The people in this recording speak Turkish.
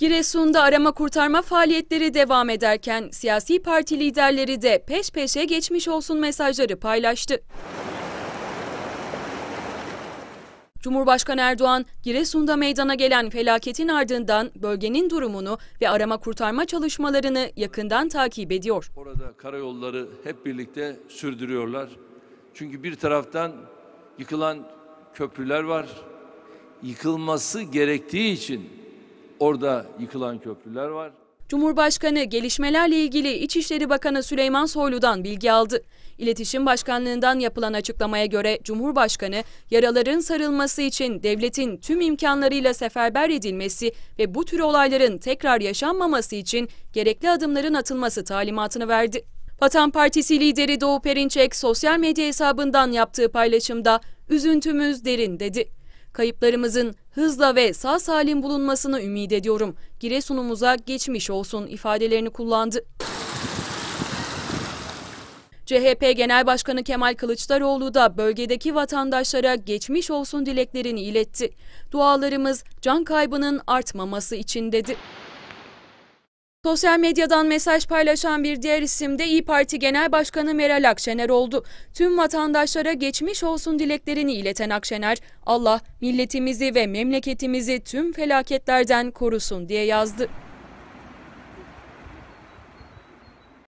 Giresun'da arama kurtarma faaliyetleri devam ederken siyasi parti liderleri de peş peşe geçmiş olsun mesajları paylaştı. Cumhurbaşkanı Erdoğan, Giresun'da meydana gelen felaketin ardından bölgenin durumunu ve arama kurtarma çalışmalarını yakından takip ediyor. Orada karayolları hep birlikte sürdürüyorlar. Çünkü bir taraftan yıkılan köprüler var. Yıkılması gerektiği için Orada yıkılan köprüler var. Cumhurbaşkanı gelişmelerle ilgili İçişleri Bakanı Süleyman Soylu'dan bilgi aldı. İletişim Başkanlığından yapılan açıklamaya göre Cumhurbaşkanı yaraların sarılması için devletin tüm imkanlarıyla seferber edilmesi ve bu tür olayların tekrar yaşanmaması için gerekli adımların atılması talimatını verdi. Vatan Partisi lideri Doğu Perinçek sosyal medya hesabından yaptığı paylaşımda üzüntümüz derin dedi. Kayıplarımızın hızla ve sağ salim bulunmasını ümit ediyorum. Giresun'umuza geçmiş olsun ifadelerini kullandı. CHP Genel Başkanı Kemal Kılıçdaroğlu da bölgedeki vatandaşlara geçmiş olsun dileklerini iletti. Dualarımız can kaybının artmaması için dedi. Sosyal medyadan mesaj paylaşan bir diğer isim de İyi Parti Genel Başkanı Meral Akşener oldu. Tüm vatandaşlara geçmiş olsun dileklerini ileten Akşener, Allah milletimizi ve memleketimizi tüm felaketlerden korusun diye yazdı.